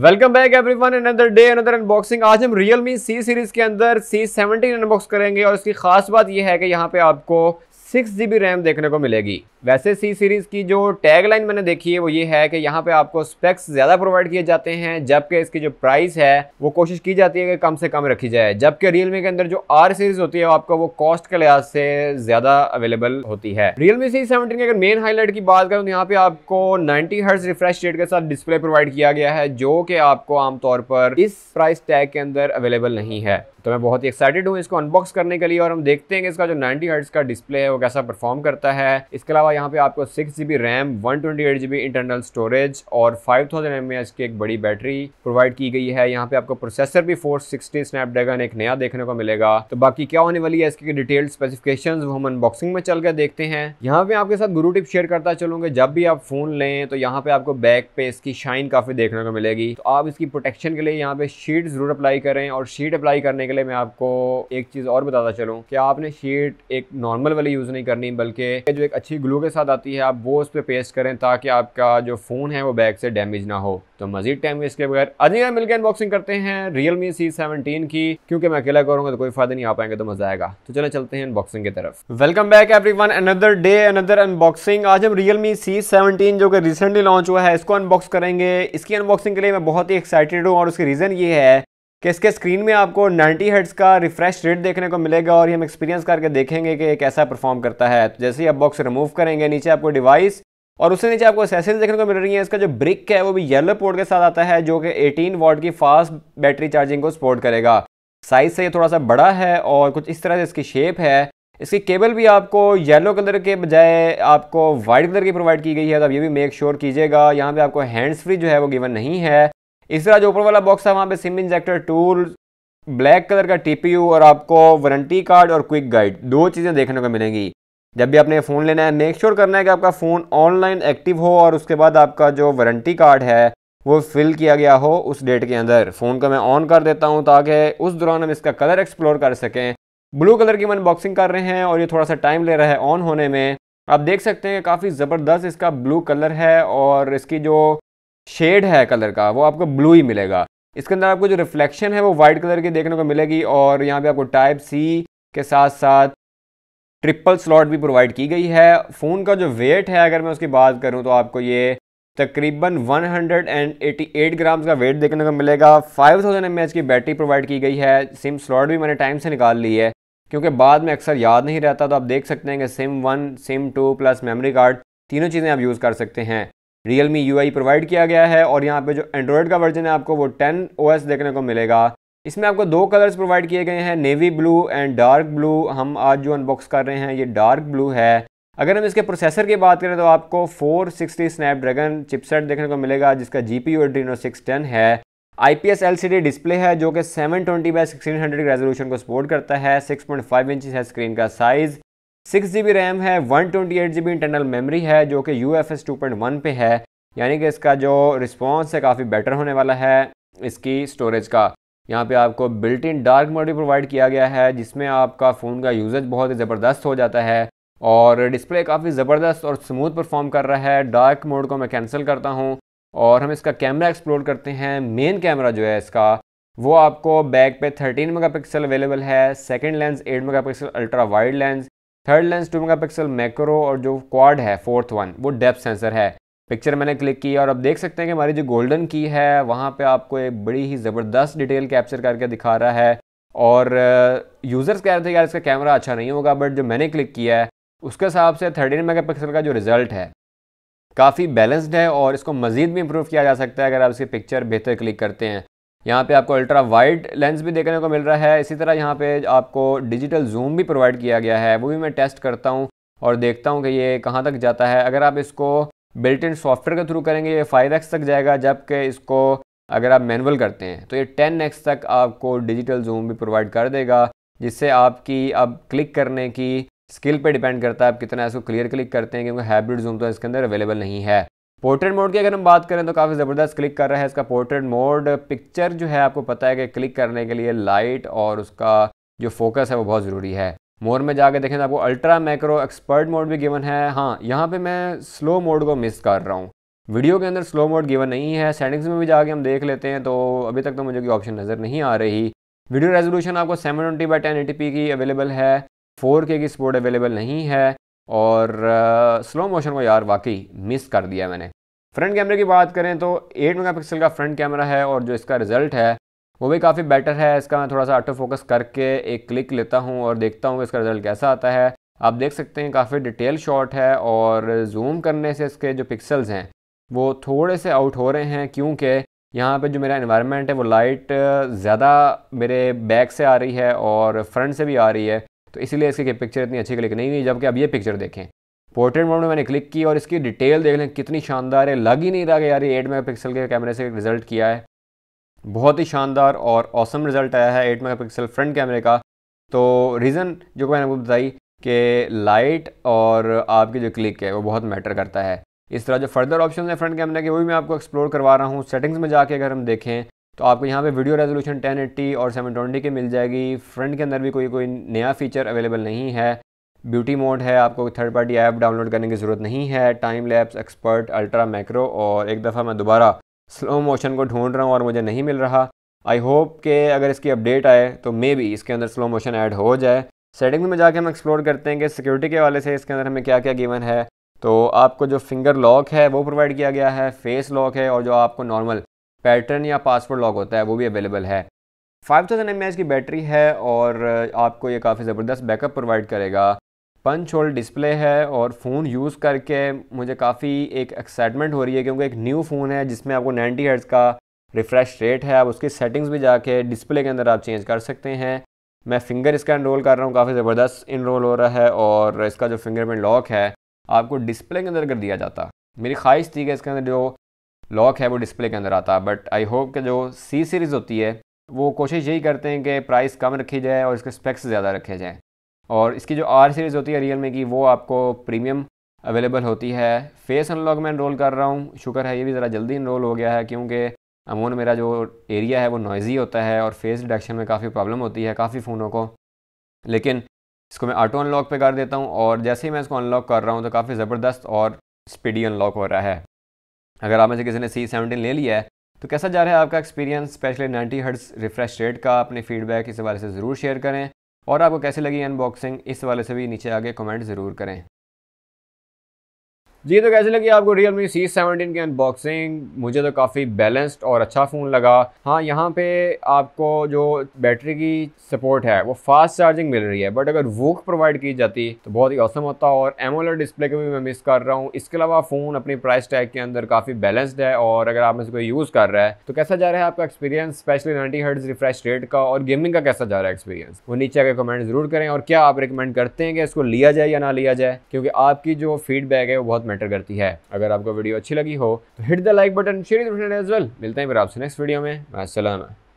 welcome back everyone another day another unboxing आज हम real Realme सी series के अंदर सी सेवनटीन अनबॉक्स करेंगे और इसकी खास बात यह है कि यहाँ पे आपको सिक्स जी रैम देखने को मिलेगी वैसे सी सीरीज़ की जो टैग लाइन मैंने देखी है वो ये है कि यहाँ पे आपको स्पेक्स ज़्यादा प्रोवाइड किए जाते हैं जबकि इसकी जो प्राइस है वो कोशिश की जाती है कि कम से कम रखी जाए जबकि रियलमी के अंदर जो आर सीरीज़ होती है वो आपको वो कॉस्ट के लिहाज से ज़्यादा अवेलेबल होती है रियलमी सी सेवनटीन की अगर मेन हाईलाइट की बात करूँ तो यहाँ पे आपको नाइनटी हर्ट्स रिफ्रेश रेट के साथ डिस्प्ले प्रोवाइड किया गया है जो कि आपको आमतौर पर इस प्राइस टैग के अंदर अवेलेबल नहीं है तो मैं बहुत ही एक्साइटेड हूँ इसको अनबॉक्स करने के लिए और हम देखते हैं कि इसका जो 90 हर्ट्स का डिस्प्ले है वो कैसा परफॉर्म करता है इसके अलावा यहाँ पे आपको six G B RAM one twenty eight G B internal storage और फाइव थाउजेंड एम एच की एक बड़ी बैटरी प्रोवाइड की गई है यहाँ पे आपको प्रोसेसर भी फोर सिक्सटी स्नैपड्रैगन एक नया देखने को मिलेगा तो बाकी क्या होने वाली है इसकी डिटेल स्पेसिफिकेशन वो हम अनबॉक्सिंग में चल कर देखते हैं यहाँ पे आपके साथ गुरु टिप शेयर करता चलूंगा जब भी आप फोन लें तो यहाँ पे आपको बैक पे इसकी शाइन काफी देखने को मिलेगी तो आप इसकी प्रोटेक्शन के लिए यहाँ पे शीट जरूर अप्लाई करें और शीट अप्लाई करने के के लिए मैं आपको एक चीज़ और बताता चलूँ कि आपने शीट एक नॉर्मल वाली यूज़ नहीं करनी बल्कि जो एक अच्छी ग्लू के साथ आती है आप वो उस पर पे पेस्ट करें ताकि आपका जो फ़ोन है वो बैग से डैमेज ना हो तो मजीद टाइम वेस्ट के बगैर आज यहाँ मिलकर अनबॉक्सिंग करते हैं रियल मी सी सेवनटीन की क्योंकि मैं अकेला करूँगा तो कोई फ़ायदा नहीं आ पाएंगे तो मज़ा आएगा तो चले चलते हैं अनबॉक्सिंग की तरफ welcome back every one another day another unboxing आज हम रियल मी सी सेवनटीन जो कि रिसेंटली लॉन्च हुआ है इसको अनबॉक्स करेंगे इसकी अनबॉक्सिंग के लिए मैं बहुत ही एक्साइटेड हूँ और उसकी रीज़न ये है कि इसके स्क्रीन में आपको 90 हर्ट्स का रिफ्रेश रेट देखने को मिलेगा और ये हम एक्सपीरियंस करके देखेंगे कि कैसा परफॉर्म करता है तो जैसे ही आप बॉक्स रिमूव करेंगे नीचे आपको डिवाइस और उससे नीचे आपको एसेसरीज देखने को मिल रही है इसका जो ब्रिक है वो भी येलो पोर्ट के साथ आता है जो कि एटीन वॉट की फास्ट बैटरी चार्जिंग को सपोर्ट करेगा साइज से ये थोड़ा सा बड़ा है और कुछ इस तरह से इसकी शेप है इसकी केबल भी आपको येलो कलर के बजाय आपको वाइट कलर की प्रोवाइड की गई है तो आप ये भी मेक श्योर कीजिएगा यहाँ पे आपको हैंड्स फ्री जो है वो गिवन नहीं है इसी तरह जो ऊपर वाला बॉक्स है वहाँ पे SIM injector tool black colour का टीपीयू और आपको वारंटी कार्ड और क्विक गाइड दो चीज़ें देखने को मिलेंगी जब भी आपने फ़ोन लेना है मेक श्योर करना है कि आपका फ़ोन ऑनलाइन एक्टिव हो और उसके बाद आपका जो वारंटी कार्ड है वो फिल किया गया हो उस डेट के अंदर फ़ोन को मैं ऑन कर देता हूँ ताकि उस दौरान हम इसका कलर एक्सप्लोर कर सकें ब्लू कलर की मन अनबॉक्सिंग कर रहे हैं और ये थोड़ा सा टाइम ले रहा है ऑन होने में आप देख सकते हैं काफ़ी ज़बरदस्त इसका ब्लू कलर है और इसकी जो शेड है कलर का वो आपको ब्लू ही मिलेगा इसके अंदर आपको जो रिफ्लेक्शन है वो वाइट कलर की देखने को मिलेगी और यहाँ पे आपको टाइप सी के साथ साथ ट्रिपल स्लॉट भी प्रोवाइड की गई है फ़ोन का जो वेट है अगर मैं उसकी बात करूँ तो आपको ये तकरीबन 188 ग्राम्स का वेट देखने को मिलेगा 5000 थाउजेंड की बैटरी प्रोवाइड की गई है सिम स्लॉट भी मैंने टाइम से निकाल ली है क्योंकि बाद में अक्सर याद नहीं रहता तो आप देख सकते हैं कि SIM one SIM two plus memory card तीनों चीज़ें आप यूज़ कर सकते हैं रियल मी यू प्रोवाइड किया गया है और यहाँ पे जो एंड्रॉयड का वर्जन है आपको वो टेन ओ देखने को मिलेगा इसमें आपको दो कलर्स प्रोवाइड किए गए हैं navy blue and dark blue हम आज जो अनबॉक्स कर रहे हैं ये डार्क ब्लू है अगर हम इसके प्रोसेसर की बात करें तो आपको 460 स्नैपड्रैगन चिपसेट देखने को मिलेगा जिसका G P U Adreno six है I P S L C D display है जो कि seven twenty by sixteen hundred resolution को सपोर्ट करता है सिक्स पॉइंट फाइव इंच है स्क्रीन का size six G B RAM है one twenty eight G B internal memory है जो कि U F S two point one पे है यानी कि इसका जो रिस्पॉन्स है काफ़ी बेटर होने वाला है इसकी स्टोरेज का यहाँ पे आपको बिल्ट इन डार्क मोड भी प्रोवाइड किया गया है जिसमें आपका फ़ोन का यूजेज बहुत ही ज़बरदस्त हो जाता है और डिस्प्ले काफ़ी ज़बरदस्त और स्मूथ परफॉर्म कर रहा है डार्क मोड को मैं कैंसिल करता हूँ और हम इसका कैमरा एक्सप्लोर करते हैं मेन कैमरा जो है इसका वो आपको बैक पे 13 मेगापिक्सल अवेलेबल है second lens 8 megapixel ultra wide lens third lens two mega macro और जो क्वाड है फोर्थ वन वो डेप्थ सेंसर है पिक्चर मैंने क्लिक की और अब देख सकते हैं कि हमारी जो गोल्डन की है वहाँ पे आपको एक बड़ी ही ज़बरदस्त डिटेल कैप्चर करके दिखा रहा है और यूज़र्स uh, कह रहे थे यार इसका कैमरा अच्छा नहीं होगा बट जो मैंने क्लिक किया है उसके हिसाब से थर्टीन पिक्सल का जो रिज़ल्ट है काफ़ी बैलेंस्ड है और इसको मज़ीद भी इम्प्रूव किया जा सकता है अगर आप इसकी पिक्चर बेहतर क्लिक करते हैं यहाँ पे आपको अल्ट्रा वाइड लेंस भी देखने को मिल रहा है इसी तरह यहाँ पे आपको डिजिटल जूम भी प्रोवाइड किया गया है वो भी मैं टेस्ट करता हूँ और देखता हूँ कि ये कहाँ तक जाता है अगर आप इसको बिल्ट इन सॉफ्टवेयर के थ्रू करेंगे ये फाइव एक्स तक जाएगा जबकि इसको अगर आप मैनुअल करते हैं तो ये टेन एक्स तक आपको डिजिटल जूम भी प्रोवाइड कर देगा जिससे आपकी अब क्लिक करने की स्किल पे डिपेंड करता है आप कितना इसको क्लियर क्लिक करते हैं क्योंकि हाइब्रिड जूम तो इसके अंदर अवेलेबल नहीं है पोर्ट्रेट मोड की अगर हम बात करें तो काफ़ी ज़बरदस्त क्लिक कर रहा है इसका पोर्ट्रेट मोड पिक्चर जो है आपको पता है कि क्लिक करने के लिए लाइट और उसका जो फोकस है वो बहुत ज़रूरी है मोड में जाके देखें तो आपको अल्ट्रा मैक्रो एक्सपर्ट मोड भी गिवन है हाँ यहाँ पे मैं स्लो मोड को मिस कर रहा हूँ वीडियो के अंदर स्लो मोड गिवन नहीं है सेटिंग्स में भी जाके हम देख लेते हैं तो अभी तक तो मुझे कोई ऑप्शन नज़र नहीं आ रही वीडियो रेजोल्यूशन आपको सेवन ट्वेंटी बाई टेन की अवेलेबल है फोर की स्पोर्ट अवेलेबल नहीं है और स्लो मोशन को यार वाकई मिस कर दिया मैंने फ्रंट कैमरे की बात करें तो 8 मेगापिक्सल का फ्रंट कैमरा है और जो इसका रिज़ल्ट है वो भी काफ़ी बेटर है इसका मैं थोड़ा सा ऑटो फोकस करके एक क्लिक लेता हूँ और देखता हूँ इसका रिज़ल्ट कैसा आता है आप देख सकते हैं काफ़ी डिटेल शॉट है और जूम करने से इसके जो पिक्सल्स हैं वो थोड़े से आउट हो रहे हैं क्योंकि यहाँ पे जो मेरा इन्वायरमेंट है वो लाइट ज़्यादा मेरे बैक से आ रही है और फ्रंट से भी आ रही है तो इसीलिए इसकी पिक्चर इतनी अच्छी क्लिक नहीं हुई जबकि अब ये पिक्चर देखें पोर्ट्रेट मोड में मैंने क्लिक की और इसकी डिटेल देख लें कितनी शानदार है लग ही नहीं रहा कि यार एट मेगा के कैमरे से रिजल्ट किया है बहुत ही शानदार और औसम रिजल्ट आया है एट मेगा फ्रंट कैमरे का तो रीज़न जो मैंने आपको बताई कि लाइट और आपकी जो क्लिक है वो बहुत मैटर करता है इस तरह जो फर्दर ऑप्शन है फ्रंट कैमरे के वो भी मैं आपको एक्सप्लोर करवा रहा हूँ सेटिंग्स में जाके अगर हम देखें तो आपको यहाँ पे वीडियो रेजोल्यूशन 1080 और 720 की मिल जाएगी फ्रंट के अंदर भी कोई कोई नया फीचर अवेलेबल नहीं है ब्यूटी मोड है आपको थर्ड पार्टी ऐप डाउनलोड करने की ज़रूरत नहीं है time lapse expert ultra macro और एक दफ़ा मैं दोबारा स्लो मोशन को ढूंढ रहा हूँ और मुझे नहीं मिल रहा आई होप कि अगर इसकी अपडेट आए तो मे बी इसके अंदर स्लो मोशन ऐड हो जाए सेटिंग में जाके हम एक्सप्लोर करते हैं कि सिक्योरिटी के वाले से इसके अंदर हमें क्या क्या गिवन है तो आपको जो फिंगर लॉक है वो प्रोवाइड किया गया है फेस लॉक है और जो आपको नॉर्मल पैटर्न या पासवर्ड लॉक होता है वो भी अवेलेबल है 5000 थाउजेंड की बैटरी है और आपको ये काफ़ी ज़बरदस्त बैकअप प्रोवाइड करेगा पंच होल डिस्प्ले है और फ़ोन यूज़ करके मुझे काफ़ी एक एक्साइटमेंट हो रही है क्योंकि एक न्यू फ़ोन है जिसमें आपको 90 हर्ट्ज़ का रिफ़्रेश रेट है आप उसकी सेटिंग्स भी जाके डिस्प्ले के अंदर आप चेंज कर सकते हैं मैं फिंगर इसका इनरोल कर रहा हूँ काफ़ी ज़बरदस्त इनरोल हो रहा है और इसका जो फिंगरप्रिंट लॉक है आपको डिस्प्ले के अंदर कर दिया जाता मेरी ख्वाहिश थी कि इसके अंदर जो लॉक है वो डिस्प्ले के अंदर आता है बट आई होप कि जो सी सीरीज़ होती है वो कोशिश यही करते हैं कि प्राइस कम रखी जाए और इसके स्पेक्स ज़्यादा रखे जाएँ और इसकी जो आर सीरीज़ होती है रियल मी की वो आपको प्रीमियम अवेलेबल होती है फेस अनलॉक में इनरोल कर रहा हूँ शुक्र है ये भी ज़रा जल्दी इनरोल हो गया है क्योंकि अमून मेरा जो एरिया है वो नॉइज़ी होता है और फेस डिडक्शन में काफ़ी प्रॉब्लम होती है काफ़ी फ़ोनों को लेकिन इसको मैं ऑटो अनलॉक पे कर देता हूँ और जैसे ही मैं इसको अनलॉक कर रहा हूँ तो काफ़ी ज़बरदस्त और स्पीडी अनलॉक हो रहा है अगर आप में से किसी ने सी सेवनटीन ले लिया है तो कैसा जा रहा है आपका experience specially ninety hertz refresh rate का अपने फीडबैक इस वाले से ज़रूर शेयर करें और आपको कैसे लगी अनबॉक्सिंग इस वाले से भी नीचे आगे कमेंट ज़रूर करें जी तो कैसे लगी आपको रियल मी सी सेवनटीन की अनबॉक्सिंग मुझे तो काफ़ी बैलेंस्ड और अच्छा फ़ोन लगा हाँ यहाँ पे आपको जो बैटरी की सपोर्ट है वो फास्ट चार्जिंग मिल रही है बट अगर वोक प्रोवाइड की जाती तो बहुत ही औसम होता और एमोलर डिस्प्ले को भी मैं मिस कर रहा हूँ इसके अलावा फ़ोन अपनी प्राइस टैग के अंदर काफ़ी बैलेंस्ड है और अगर आप इसको कोई यूज़ कर रहा है तो कैसा जा रहा है आपका experience specially ninety hertz refresh rate का और गेमिंग का कैसा जा रहा है एक्सपीरियंस वो नीचे आगे कमेंट ज़रूर करें और क्या आप रिकमेंड करते हैं कि इसको लिया जाए या ना लिया जाए क्योंकि आपकी जो फीडबैक है वो बहुत मैटर करती है अगर आपको वीडियो अच्छी लगी हो तो hit the like button share as well मिलते हैं फिर आपसे नेक्स्ट वीडियो में सलाम